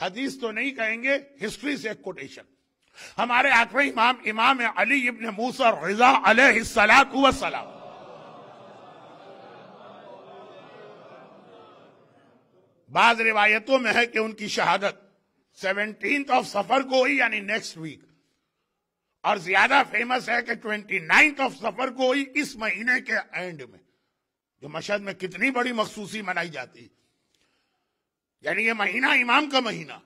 हदीस तो नहीं कहेंगे हिस्ट्री से एक कोटेशन हमारे आखिर इमाम इमाम अली इबन मूसर रजा अलहलात बाद रिवायतों में है कि उनकी शहादत सेवनटीन ऑफ सफर को हुई यानी नेक्स्ट वीक और ज्यादा फेमस है कि ट्वेंटी नाइन्थ ऑफ सफर को हुई इस महीने के एंड में जो मशहद में कितनी बड़ी मखसूसी मनाई जाती है यानी ये महीना इमाम का महीना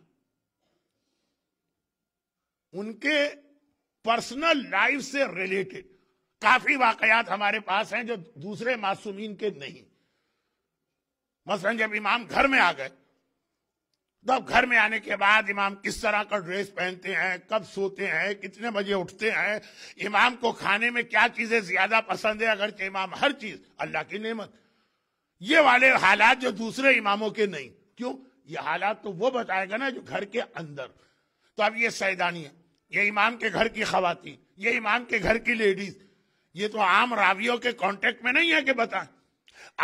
उनके पर्सनल लाइफ से रिलेटेड काफी वाकयात हमारे पास हैं जो दूसरे मासूमीन के नहीं मसलन जब इमाम घर में आ गए तब तो घर में आने के बाद इमाम किस तरह का ड्रेस पहनते हैं कब सोते हैं कितने बजे उठते हैं इमाम को खाने में क्या चीजें ज्यादा पसंद है अगर इमाम हर चीज अल्लाह की नेमत ये वाले हालात जो दूसरे इमामों के नहीं क्यों ये हालात तो वो बताएगा ना जो घर के अंदर तो अब ये है ये इमाम के घर की खातन ये इमाम के घर की लेडीज ये तो आम रावियों के कांटेक्ट में नहीं है कि बताएं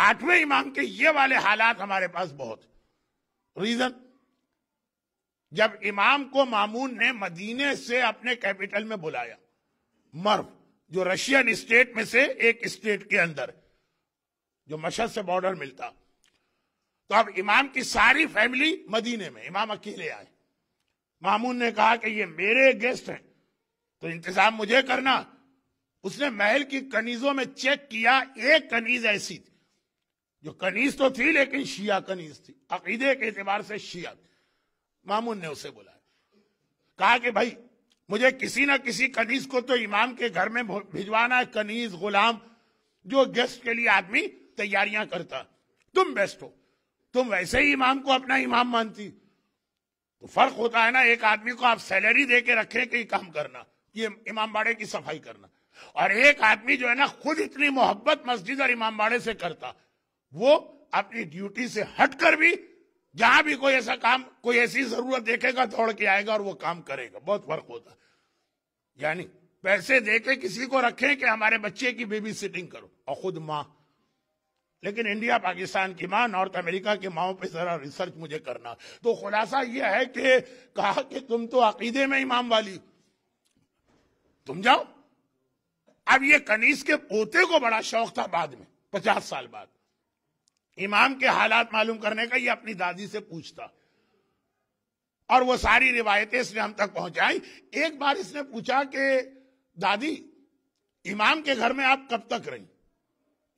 आठवें इमाम के ये वाले हालात हमारे पास बहुत रीजन जब इमाम को मामून ने मदीने से अपने कैपिटल में बुलाया मर्व जो रशियन स्टेट में से एक स्टेट के अंदर जो मशद से बॉर्डर मिलता तो अब इमाम की सारी फैमिली मदीने में इमाम अकेले आए मामून ने कहा कि ये मेरे गेस्ट हैं तो इंतजाम मुझे करना उसने महल की कनीजों में चेक किया एक कनीज ऐसी थी जो कनीज तो थी लेकिन शिया कनीज थी अकीदे के एतबार से शिया मामून ने उसे बुलाया कहा कि भाई मुझे किसी ना किसी कनीज को तो इमाम के घर में भिजवाना है कनीज गुलाम जो गेस्ट के लिए आदमी तैयारियां करता तुम बेस्ट हो तुम वैसे ही इमाम को अपना इमाम मानती तो फर्क होता है ना एक आदमी को आप सैलरी दे के रखें कि काम करना कि इमाम बाड़े की सफाई करना और एक आदमी जो है ना खुद इतनी मोहब्बत मस्जिद और इमाम बाड़े से करता वो अपनी ड्यूटी से हटकर भी जहां भी कोई ऐसा काम कोई ऐसी जरूरत देखेगा दौड़ के आएगा और वो काम करेगा बहुत फर्क होता यानी पैसे देके किसी को रखें कि हमारे बच्चे की बेबी सिटिंग करो और खुद माँ लेकिन इंडिया पाकिस्तान की मां नॉर्थ अमेरिका की माओ पे जरा रिसर्च मुझे करना तो खुलासा यह है कि कहा कि तुम तो अकीदे में इमाम वाली तुम जाओ अब ये कनीस के पोते को बड़ा शौक था बाद में पचास साल बाद इमाम के हालात मालूम करने का ये अपनी दादी से पूछता और वो सारी रिवायतें इसने हम तक पहुंचाई एक बार इसने पूछा कि दादी इमाम के घर में आप कब तक रही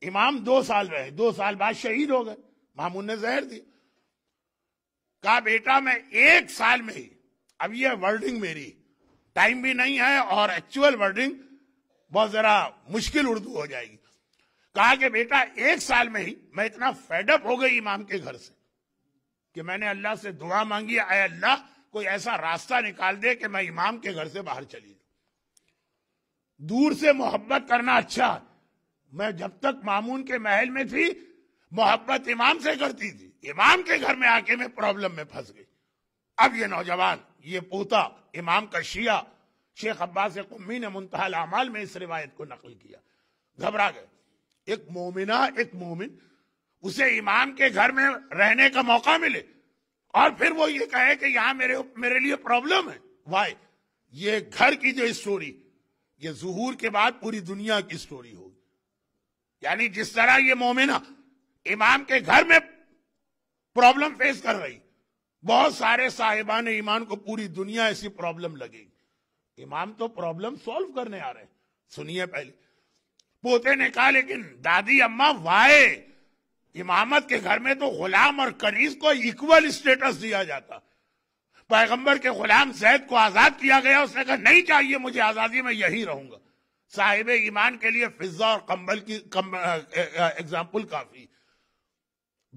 इमाम दो साल रहे दो साल बाद शहीद हो गए मामून ने जहर दिया कहा बेटा मैं एक साल में ही अब ये वर्डिंग मेरी टाइम भी नहीं है और एक्चुअल वर्डिंग बहुत जरा मुश्किल उर्दू हो जाएगी कहा कि बेटा एक साल में ही मैं इतना फेडअप हो गई इमाम के घर से कि मैंने अल्लाह से दुआ मांगी आए अल्लाह कोई ऐसा रास्ता निकाल दे कि मैं इमाम के घर से बाहर चली जाऊं दूर से मोहब्बत करना अच्छा मैं जब तक मामून के महल में थी मोहब्बत इमाम से करती थी इमाम के घर में आके मैं प्रॉब्लम में फंस गई अब ये नौजवान ये पोता इमाम का शिया शेख अब्बास कुम्मी ने मुंतहल अमाल में इस रिवायत को नकल किया घबरा गए एक मोमिना एक मोमिन उसे इमाम के घर में रहने का मौका मिले और फिर वो ये कहे कि यहां मेरे मेरे लिए प्रॉब्लम है वाई ये घर की जो स्टोरी ये जहूर के बाद पूरी दुनिया की स्टोरी होगी यानी जिस तरह ये मोमिना इमाम के घर में प्रॉब्लम फेस कर रही बहुत सारे साहिबान ईमान को पूरी दुनिया ऐसी प्रॉब्लम लगेगी इमाम तो प्रॉब्लम सॉल्व करने आ रहे हैं सुनिए पहले पोते ने कहा लेकिन दादी अम्मा वाए इमामत के घर में तो गुलाम और कनीस को इक्वल स्टेटस दिया जाता पैगंबर के गुलाम सैद को आजाद किया गया उसने कहा नहीं चाहिए मुझे आजादी में यही रहूंगा साहिब ईमान के लिए फिजा और कंबल की एग्जाम्पल काफी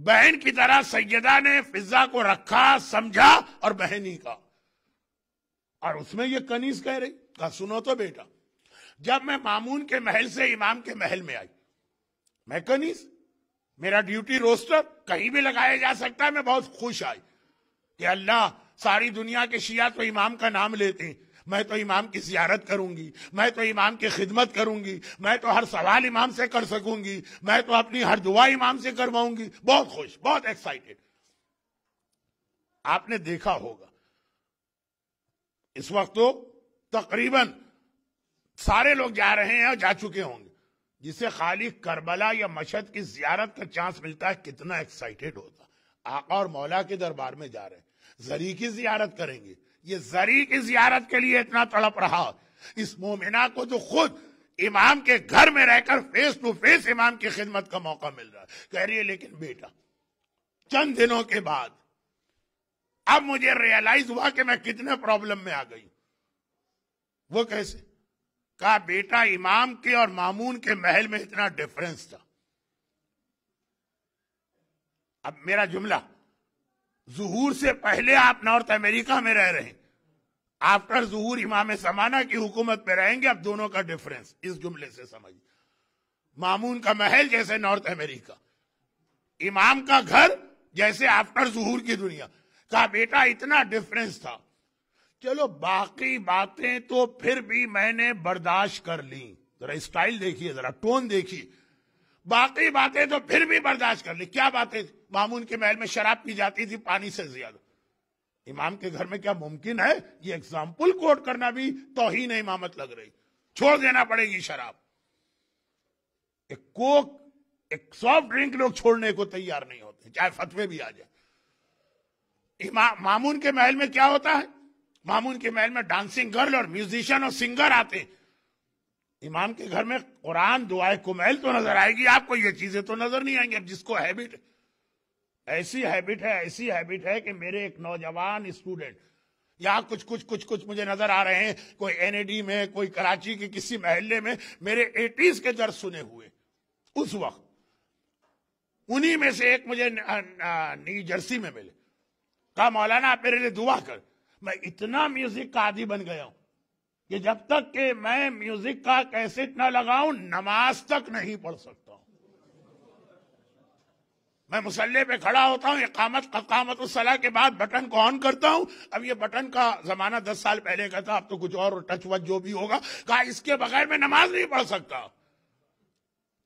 बहन की तरह सैयदा ने फिजा को रखा समझा और बहन ही का और उसमें ये कनीस कह रही कहा सुनो तो बेटा जब मैं मामून के महल से इमाम के महल में आई मैं कनीस मेरा ड्यूटी रोस्टर कहीं भी लगाया जा सकता है मैं बहुत खुश आई कि अल्लाह सारी दुनिया के शिया तो इमाम का नाम लेते हैं मैं तो इमाम की जियारत करूंगी मैं तो इमाम की खिदमत करूंगी मैं तो हर सवाल इमाम से कर सकूंगी मैं तो अपनी हर दुआ इमाम से करवाऊंगी बहुत खुश बहुत एक्साइटेड आपने देखा होगा इस वक्त तो तकरीबन सारे लोग जा रहे हैं और जा चुके होंगे जिसे खाली करबला या मशद की जियारत का चांस मिलता है कितना एक्साइटेड होता आका और मौला के दरबार में जा रहे हैं जरी की जियारत करेंगे ये जरी की जियारत के लिए इतना तड़प रहा इस मोमिना को जो खुद इमाम के घर में रहकर फेस टू फेस इमाम की खिदमत का मौका मिल रहा है कह रही है लेकिन बेटा चंद दिनों के बाद अब मुझे रियलाइज हुआ कि मैं कितने प्रॉब्लम में आ गई वो कैसे कहा बेटा इमाम के और मामून के महल में इतना डिफरेंस था अब मेरा जुमला जहूर से पहले आप नॉर्थ अमेरिका में रह रहे हैं आफ्टर जहूर इमाम समाना की हुकूमत में रहेंगे अब दोनों का डिफरेंस इस जुमले से समझ मामून का महल जैसे नॉर्थ अमेरिका इमाम का घर जैसे आफ्टर जहूर की दुनिया का बेटा इतना डिफरेंस था चलो बाकी बातें तो फिर भी मैंने बर्दाश्त कर ली जरा स्टाइल देखिए जरा टोन देखिए बाकी बातें तो फिर भी बर्दाश्त कर ली क्या बातें थी मामून के महल में शराब पी जाती थी पानी से ज्यादा इमाम के घर में क्या मुमकिन है ये एग्जाम्पल कोट करना भी तो ही नहीं इमामत लग रही छोड़ देना पड़ेगी शराब एक कोक एक सॉफ्ट ड्रिंक लोग छोड़ने को तैयार नहीं होते चाहे फतवे भी आ जाए इमा मामून के महल में क्या होता है मामून के महल में डांसिंग गर्ल और म्यूजिशियन और सिंगर आते हैं इमाम के घर में कुरान दुआए कुमैल तो नजर आएगी आपको ये चीजें तो नजर नहीं आएंगी अब जिसको हैबिट है ऐसी हैबिट है ऐसी हैबिट है कि मेरे एक नौजवान स्टूडेंट यहाँ कुछ कुछ कुछ कुछ मुझे नजर आ रहे हैं कोई एनएडी में कोई कराची के किसी महल्ले में मेरे एटीज के दर्द सुने हुए उस वक्त उन्हीं में से एक मुझे न्यू जर्सी में मिले कहा मौलाना आप मेरे लिए दुआ कर मैं इतना म्यूजिक का आदि बन गया हूं कि जब तक के मैं म्यूजिक का कैसेट ना लगाऊ नमाज तक नहीं पढ़ सकता मैं मुसल्ले पे खड़ा होता हूँ इकामत अकामत सलाह के बाद बटन को ऑन करता हूँ अब ये बटन का जमाना दस साल पहले का था अब तो कुछ और टच वच जो भी होगा कहा इसके बगैर मैं नमाज नहीं पढ़ सकता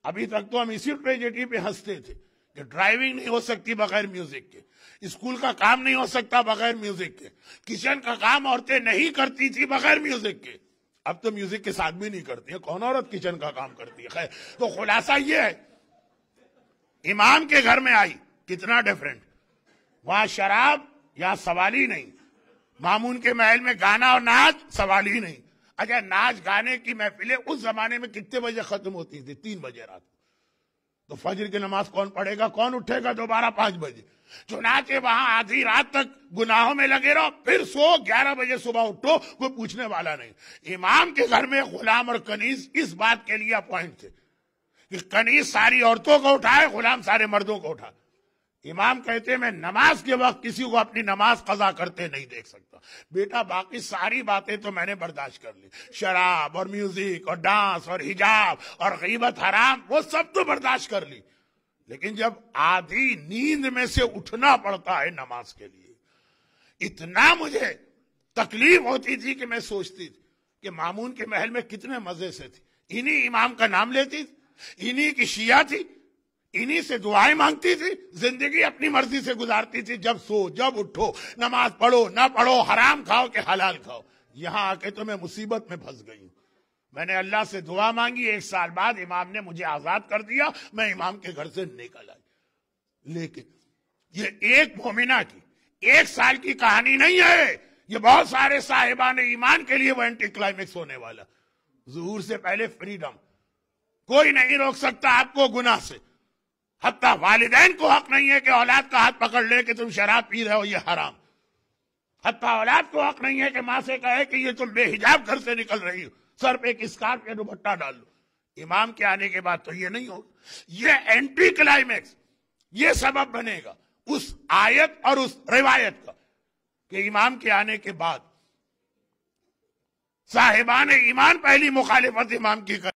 अभी तक तो हम इसी ट्रेजिडी पे हंसते थे कि ड्राइविंग नहीं हो सकती बगैर म्यूजिक के स्कूल का काम नहीं हो सकता बगैर म्यूजिक के किचन का काम औरतें नहीं करती थी बगैर म्यूजिक के अब तो म्यूजिक के साथ भी नहीं करती है कौन औरत किचन का काम करती है खैर तो खुलासा ये है इमाम के घर में आई कितना डिफरेंट वहां शराब या सवाल ही नहीं मामून के महल में गाना और नाच सवाल ही नहीं अच्छा नाच गाने की महफिलें उस जमाने में कितने बजे खत्म होती थी तीन बजे रात तो फजर की नमाज कौन पढ़ेगा कौन उठेगा दोबारा पांच बजे चुनाचे वहां आधी रात तक गुनाहों में लगे रहो फिर सो ग्यारह बजे सुबह उठो कोई पूछने वाला नहीं इमाम के घर में गुलाम और कनीज इस बात के लिए अपॉइंट थे कि कनीस सारी औरतों को उठाए गुलाम सारे मर्दों को उठा इमाम कहते मैं नमाज के वक्त किसी को अपनी नमाज कजा करते नहीं देख सकता बेटा बाकी सारी बातें तो मैंने बर्दाश्त कर ली शराब और म्यूजिक और डांस और हिजाब और गीबत हराम वो सब तो बर्दाश्त कर ली लेकिन जब आधी नींद में से उठना पड़ता है नमाज के लिए इतना मुझे तकलीफ होती थी कि मैं सोचती थी कि मामून के महल में कितने मजे से थी इन्हीं इमाम का नाम लेती थी इन्हीं की शिया थी इन्हीं से दुआएं मांगती थी जिंदगी अपनी मर्जी से गुजारती थी जब सो जब उठो नमाज पढ़ो ना पढ़ो हराम खाओ के हलाल खाओ यहां आके तो मैं मुसीबत में फंस गई हूं मैंने अल्लाह से दुआ मांगी एक साल बाद इमाम ने मुझे आजाद कर दिया मैं इमाम के घर से निकल आई लेकिन ये एक मोमिना की एक साल की कहानी नहीं है ये बहुत सारे साहिबान ईमान के लिए वो एंटी क्लाइमेक्स होने वाला जहूर से पहले फ्रीडम कोई नहीं रोक सकता आपको गुना से हत्या वालदेन को हक नहीं है कि औलाद का हाथ पकड़ ले कि तुम शराब पी रहे हो ये हराम हत्या औलाद को हक नहीं है कि माँ से कहे कि ये तुम बेहिजाब घर से निकल रही हो सर पे एक स्कार्फ या दुपट्टा डाल लो इमाम के आने के बाद तो ये नहीं होगा ये एंटी क्लाइमैक्स ये सबब बनेगा उस आयत और उस रिवायत का कि इमाम के आने के बाद साहिबान ईमान पहली मुखालिफत इमाम की कर